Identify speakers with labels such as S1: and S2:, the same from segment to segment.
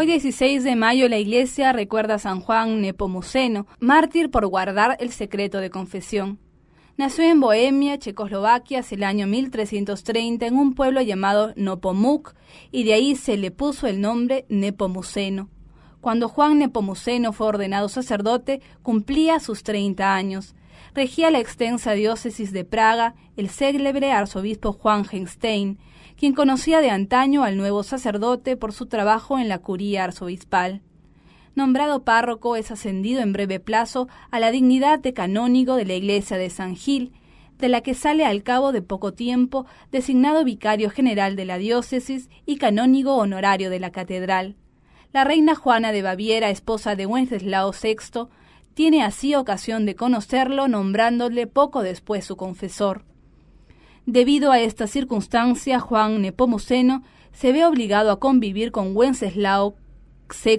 S1: Hoy 16 de mayo la iglesia recuerda a San Juan Nepomuceno, mártir por guardar el secreto de confesión. Nació en Bohemia, Checoslovaquia, hacia el año 1330 en un pueblo llamado Nopomuk y de ahí se le puso el nombre Nepomuceno. Cuando Juan Nepomuceno fue ordenado sacerdote, cumplía sus 30 años regía la extensa diócesis de Praga el célebre arzobispo Juan Genstein, quien conocía de antaño al nuevo sacerdote por su trabajo en la curía arzobispal. Nombrado párroco, es ascendido en breve plazo a la dignidad de canónigo de la iglesia de San Gil, de la que sale al cabo de poco tiempo designado vicario general de la diócesis y canónigo honorario de la catedral. La reina Juana de Baviera, esposa de Wenceslao VI, tiene así ocasión de conocerlo nombrándole poco después su confesor. Debido a esta circunstancia, Juan Nepomuceno se ve obligado a convivir con Wenceslao VI,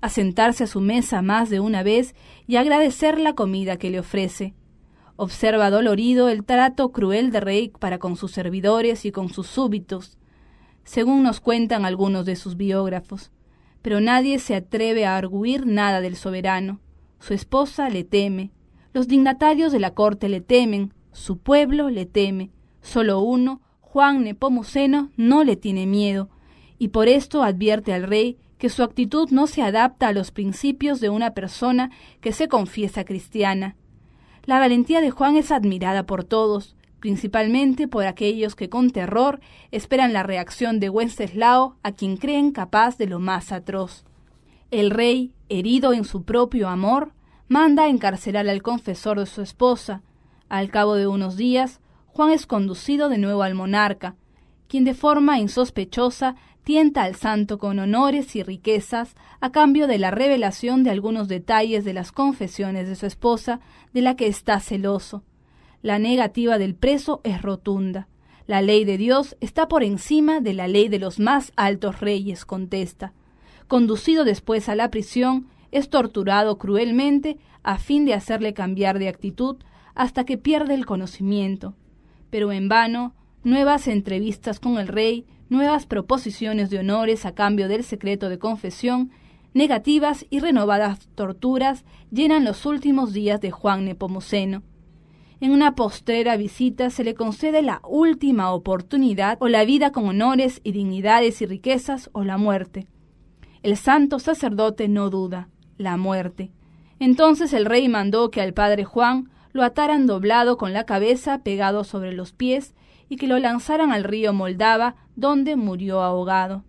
S1: a sentarse a su mesa más de una vez y agradecer la comida que le ofrece. Observa dolorido el trato cruel de Rey para con sus servidores y con sus súbitos, según nos cuentan algunos de sus biógrafos. Pero nadie se atreve a arguir nada del soberano. Su esposa le teme, los dignatarios de la corte le temen, su pueblo le teme. Solo uno, Juan Nepomuceno, no le tiene miedo, y por esto advierte al rey que su actitud no se adapta a los principios de una persona que se confiesa cristiana. La valentía de Juan es admirada por todos, principalmente por aquellos que con terror esperan la reacción de Wenceslao, a quien creen capaz de lo más atroz. El rey, herido en su propio amor, manda encarcelar al confesor de su esposa. Al cabo de unos días, Juan es conducido de nuevo al monarca, quien de forma insospechosa tienta al santo con honores y riquezas a cambio de la revelación de algunos detalles de las confesiones de su esposa, de la que está celoso. La negativa del preso es rotunda. La ley de Dios está por encima de la ley de los más altos reyes, contesta conducido después a la prisión, es torturado cruelmente a fin de hacerle cambiar de actitud hasta que pierde el conocimiento. Pero en vano, nuevas entrevistas con el rey, nuevas proposiciones de honores a cambio del secreto de confesión, negativas y renovadas torturas llenan los últimos días de Juan Nepomuceno. En una postrera visita se le concede la última oportunidad o la vida con honores y dignidades y riquezas o la muerte. El santo sacerdote no duda, la muerte. Entonces el rey mandó que al padre Juan lo ataran doblado con la cabeza pegado sobre los pies y que lo lanzaran al río Moldava, donde murió ahogado.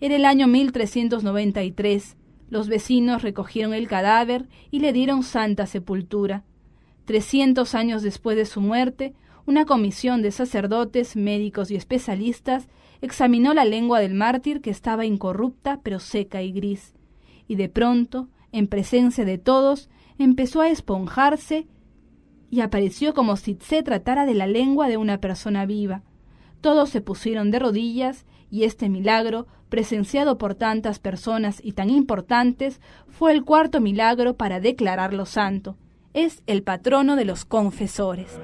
S1: En el año 1393. Los vecinos recogieron el cadáver y le dieron santa sepultura. Trescientos años después de su muerte, una comisión de sacerdotes, médicos y especialistas examinó la lengua del mártir que estaba incorrupta pero seca y gris, y de pronto, en presencia de todos, empezó a esponjarse y apareció como si se tratara de la lengua de una persona viva. Todos se pusieron de rodillas y este milagro, presenciado por tantas personas y tan importantes, fue el cuarto milagro para declararlo santo. Es el patrono de los confesores.